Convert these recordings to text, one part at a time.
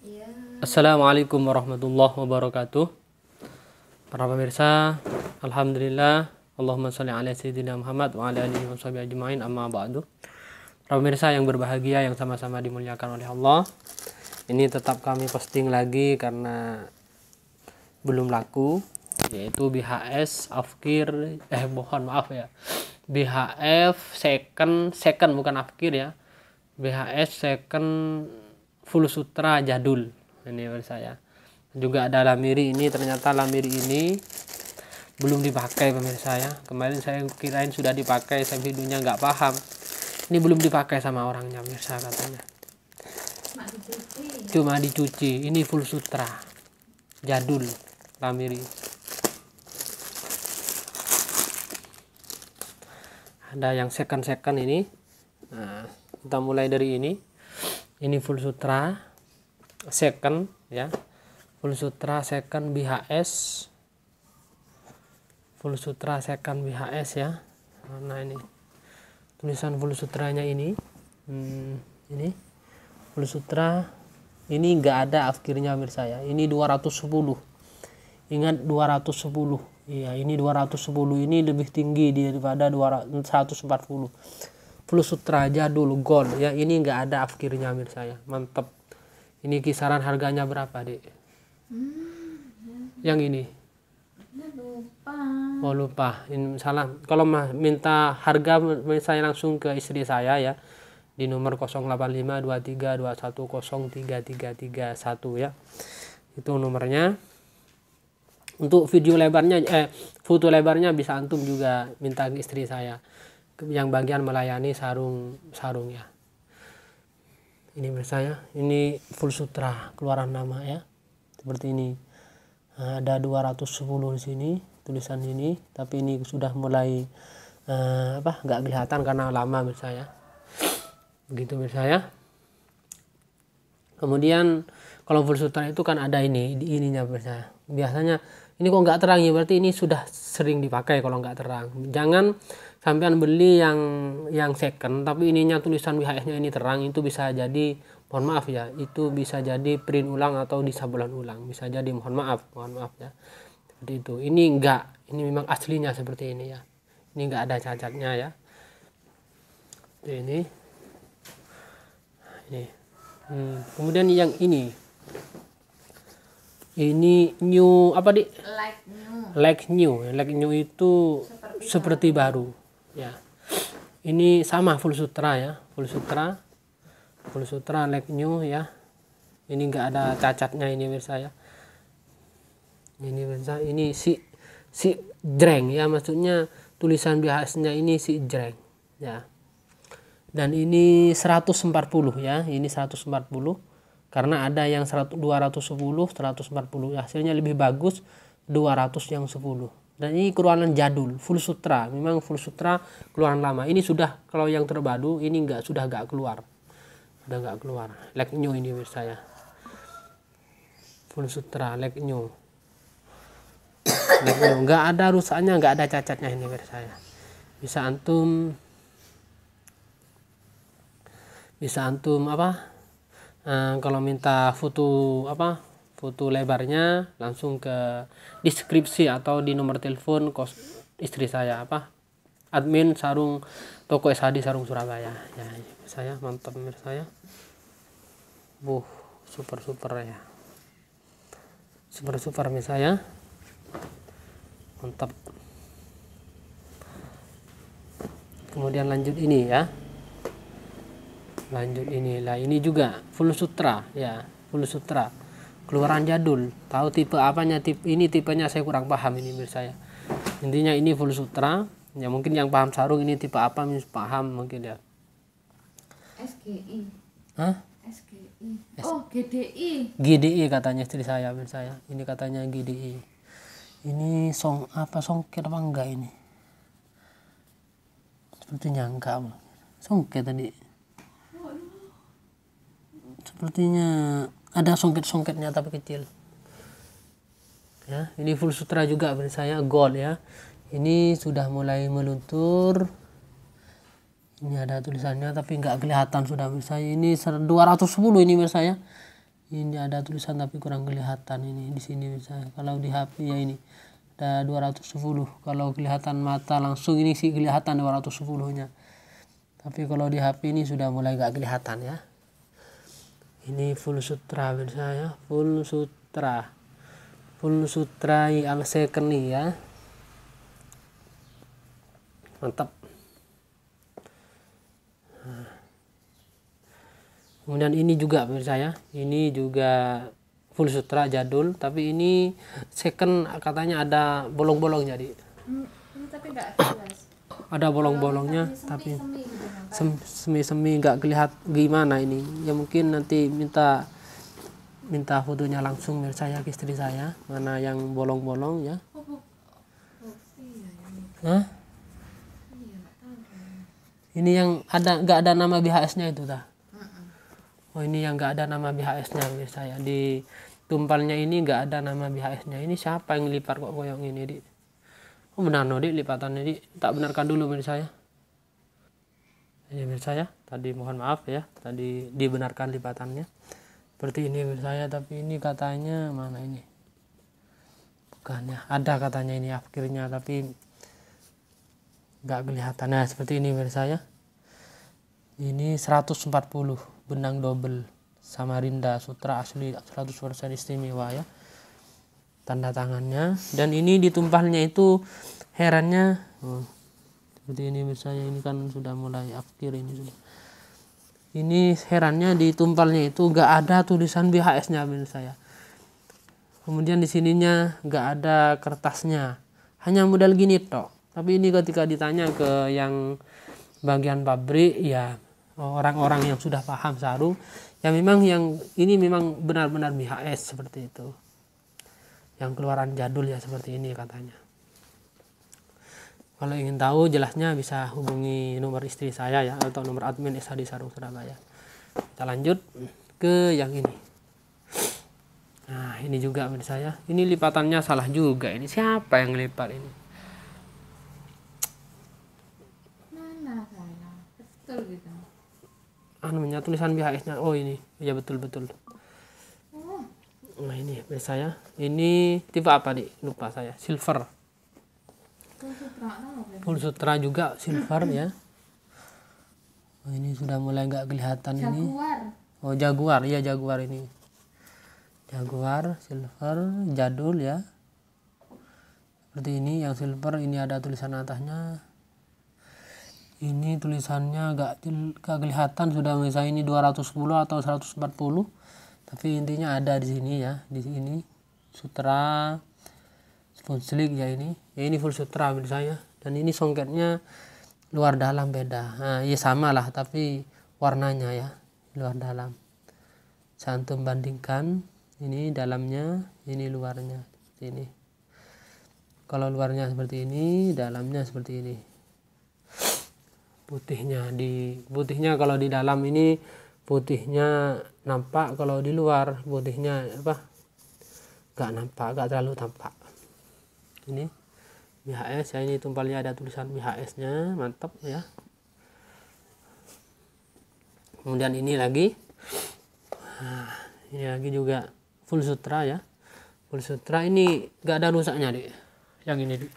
Yeah. Assalamualaikum warahmatullahi wabarakatuh. Para pemirsa, alhamdulillah. Allahumma sholli ala sayyidina Muhammad wa ala alihi washabihi ajmain amma ba'du. Para pemirsa yang berbahagia yang sama-sama dimuliakan oleh Allah. Ini tetap kami posting lagi karena belum laku yaitu BHS Afkir eh mohon maaf ya. BHF second second bukan Afkir ya. BHS second full sutra jadul ini menurut saya juga ada lamiri ini ternyata lamiri ini belum dipakai pemirsa ya kemarin saya kirain sudah dipakai saya videonya nggak paham ini belum dipakai sama orangnya pemirsa katanya cuma dicuci, ini full sutra jadul lamiri ada yang second second ini nah kita mulai dari ini ini full sutra second ya full sutra second BHS full sutra second BHS ya nah ini tulisan full sutranya ini hmm, ini full sutra ini enggak ada akhirnya mirsa ya ini 210 ingat 210 iya ini 210 ini lebih tinggi daripada 240 Sutra aja dulu gold ya ini nggak ada afkirnya Amir saya mantep ini kisaran harganya berapa dek hmm, yang ini lupa oh lupa ini salah kalau mah minta harga saya langsung ke istri saya ya di nomor 085232103331 ya itu nomornya untuk video lebarnya eh foto lebarnya bisa antum juga minta istri saya yang bagian melayani sarung sarung ya Ini saya ini full sutra keluaran nama ya. Seperti ini. Nah, ada 210 di sini tulisan ini, tapi ini sudah mulai uh, apa? nggak kelihatan karena lama misalnya Begitu misalnya Kemudian kalau full sutra itu kan ada ini, ininya bersaya. Biasanya ini kok nggak terang ya berarti ini sudah sering dipakai kalau nggak terang. Jangan sampean beli yang yang second tapi ininya tulisan WHS-nya ini terang itu bisa jadi mohon maaf ya itu bisa jadi print ulang atau disabulan ulang bisa jadi mohon maaf mohon maaf ya seperti itu ini enggak ini memang aslinya seperti ini ya ini enggak ada cacatnya ya ini ini hmm. kemudian yang ini ini new apa di like new like new, like new itu seperti, seperti baru. baru ya ini sama full sutra ya full sutra full sutra leg new ya ini enggak ada cacatnya ini mirsa ya ini mirsa ini si si jreng ya maksudnya tulisan biasanya ini si jreng ya dan ini 140 ya ini 140 karena ada yang 100, 210 140 hasilnya lebih bagus 200 yang 10 dan ini keluaran jadul full sutra memang full sutra keluaran lama ini sudah kalau yang terbaru ini enggak sudah enggak keluar sudah enggak keluar like new ini menurut saya full sutra like new leg new enggak ada rusaknya enggak ada cacatnya ini menurut saya bisa antum bisa antum apa eh, kalau minta foto apa foto lebarnya langsung ke deskripsi atau di nomor telepon kos istri saya apa admin sarung toko SHD sarung Surabaya ya saya mantap menurut saya buh super super ya super super menurut saya mantap kemudian lanjut ini ya lanjut ini lah ini juga full sutra ya full sutra keluaran jadul tahu tipe apanya tipe ini tipenya saya kurang paham ini menurut saya intinya ini full sutra ya mungkin yang paham sarung ini tipe apa mis paham mungkin ya SGI Hah? SGI oh GDI GDI katanya istri saya menurut saya ini katanya GDI ini song apa songket apa enggak ini sepertinya enggak songket tadi sepertinya ada songket-songketnya tapi kecil ya ini full sutra juga menurut saya gold ya ini sudah mulai meluntur ini ada tulisannya tapi nggak kelihatan sudah saya ini 210 ini saya ini ada tulisan tapi kurang kelihatan ini di sini misalnya kalau di HP ya ini ada 210 kalau kelihatan mata langsung ini sih kelihatan 210 nya tapi kalau di HP ini sudah mulai nggak kelihatan ya ini full sutra pemirsa ya full sutra full sutra yang second ya mantap kemudian ini juga pemirsa ya ini juga full sutra jadul tapi ini second katanya ada bolong-bolong jadi ini hmm, hmm, tapi enggak jelas ada bolong-bolongnya iya, tapi gitu, semi-semi nggak kelihat gimana ini ya mungkin nanti minta minta fotonya langsung dari saya ke istri saya mana yang bolong-bolong ya, oh, oh, oh, iya, ya Hah? Iya, ini yang ada nggak ada nama BHS-nya itu dah oh ini yang nggak ada nama BHS-nya saya di tumpalnya ini nggak ada nama BHS-nya ini siapa yang lipat kok koyong ini di oh benar no dik lipatannya ini tak benarkan dulu menurut saya ya menurut saya ya. tadi mohon maaf ya tadi dibenarkan lipatannya seperti ini menurut saya tapi ini katanya mana ini bukannya ada katanya ini akhirnya tapi nggak kelihatan nah seperti ini menurut saya ini 140 benang double Samarinda Sutra asli 100% istimewa ya tanda tangannya dan ini ditumpahnya itu herannya oh, seperti ini misalnya ini kan sudah mulai akhir ini sudah ini herannya di itu gak ada tulisan BHS-nya menurut saya kemudian di sininya gak ada kertasnya hanya modal gini toh tapi ini ketika ditanya ke yang bagian pabrik ya orang-orang yang sudah paham saru ya memang yang ini memang benar-benar BHS seperti itu yang keluaran jadul ya seperti ini katanya. Kalau ingin tahu jelasnya bisa hubungi nomor istri saya ya atau nomor admin SH di Sarung Surabaya. Kita lanjut ke yang ini. Nah, ini juga menurut saya. Ini lipatannya salah juga ini. Siapa yang lipat ini? Mana saya? Betul gitu. Anunya tulisan BHS-nya. Oh, ini. Ya betul betul nah ini beli saya ini tipe apa nih lupa saya silver full sutra juga silver ya oh, ini sudah mulai nggak kelihatan jaguar. ini oh jaguar ya jaguar ini jaguar silver jadul ya seperti ini yang silver ini ada tulisan atasnya ini tulisannya nggak kelihatan sudah misalnya ini 210 atau 140 tapi intinya ada di sini ya di sini sutra sponslik ya ini ya ini full sutra menurut saya dan ini songketnya luar dalam beda nah, ya sama lah tapi warnanya ya luar dalam Cantum bandingkan ini dalamnya ini luarnya seperti ini kalau luarnya seperti ini dalamnya seperti ini putihnya di putihnya kalau di dalam ini putihnya nampak kalau di luar putihnya apa gak nampak gak terlalu tampak ini BHS ya ini tumpalnya ada tulisan BHS nya mantap ya kemudian ini lagi ya ini lagi juga full sutra ya full sutra ini gak ada rusaknya deh yang ini deh.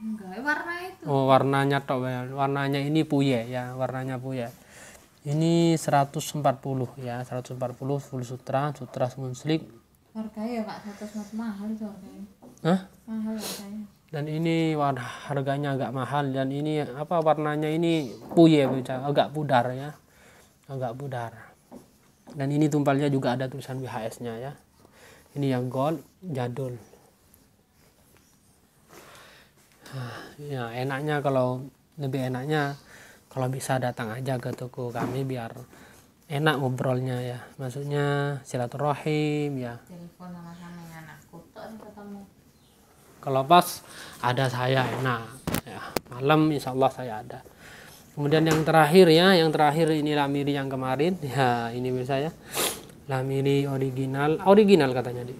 enggak warna oh warnanya tok warnanya ini puye ya warnanya puye ini 140 ya 140 full sutra sutra slip. harganya ya pak 140 mahal itu harganya Hah? mahal harganya dan ini harganya agak mahal dan ini apa warnanya ini puye agak pudar ya agak pudar dan ini tumpalnya juga ada tulisan BHS nya ya ini yang gold jadul ya enaknya kalau lebih enaknya kalau bisa datang aja ke toko kami biar enak ngobrolnya ya maksudnya silaturahim ya kalau pas ada saya enak ya malam insya Allah saya ada kemudian yang terakhir ya yang terakhir ini lamiri yang kemarin ya ini misalnya lamiri original original katanya di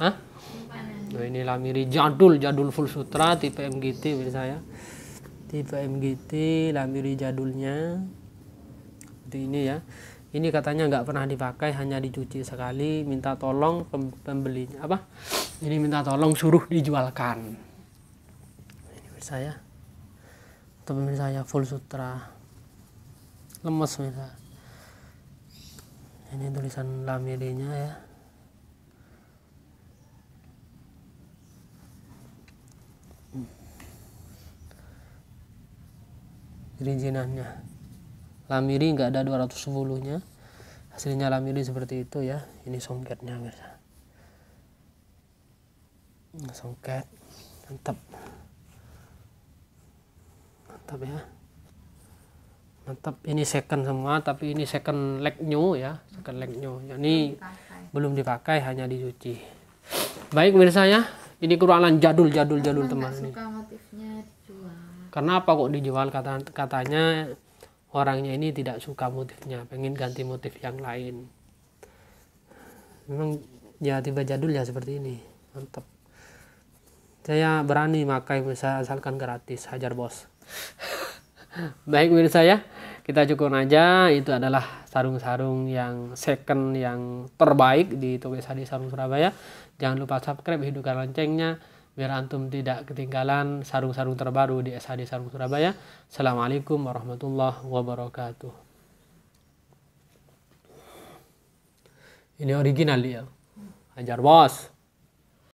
Hah? ini Lamiri jadul jadul full sutra tipe MGT bisa saya tipe MGT Lamiri jadulnya seperti ini ya ini katanya nggak pernah dipakai hanya dicuci sekali minta tolong pembelinya apa ini minta tolong suruh dijualkan ini pemirsa saya atau pemirsa saya full sutra lemes misalnya ini tulisan lamirinya ya Perizinannya, lamiri nggak ada 210 nya hasilnya lamiri seperti itu ya ini songketnya mirsa songket mantap mantap ya mantap ini second semua tapi ini second leg new ya second leg new ini dipakai. belum dipakai hanya dicuci baik pemirsa ya ini kerualan jadul jadul jadul teman ini karena apa kok dijual kata katanya orangnya ini tidak suka motifnya pengen ganti motif yang lain memang ya tiba jadul ya seperti ini mantap saya berani makai bisa asalkan gratis hajar bos baik pemirsa saya kita cukup aja itu adalah sarung-sarung yang second yang terbaik di Toge Sadi Sarung Surabaya jangan lupa subscribe hidupkan loncengnya biar antum tidak ketinggalan sarung-sarung terbaru di SHD Sarung Surabaya. Assalamualaikum warahmatullahi wabarakatuh. Ini original ya. Hajar bos.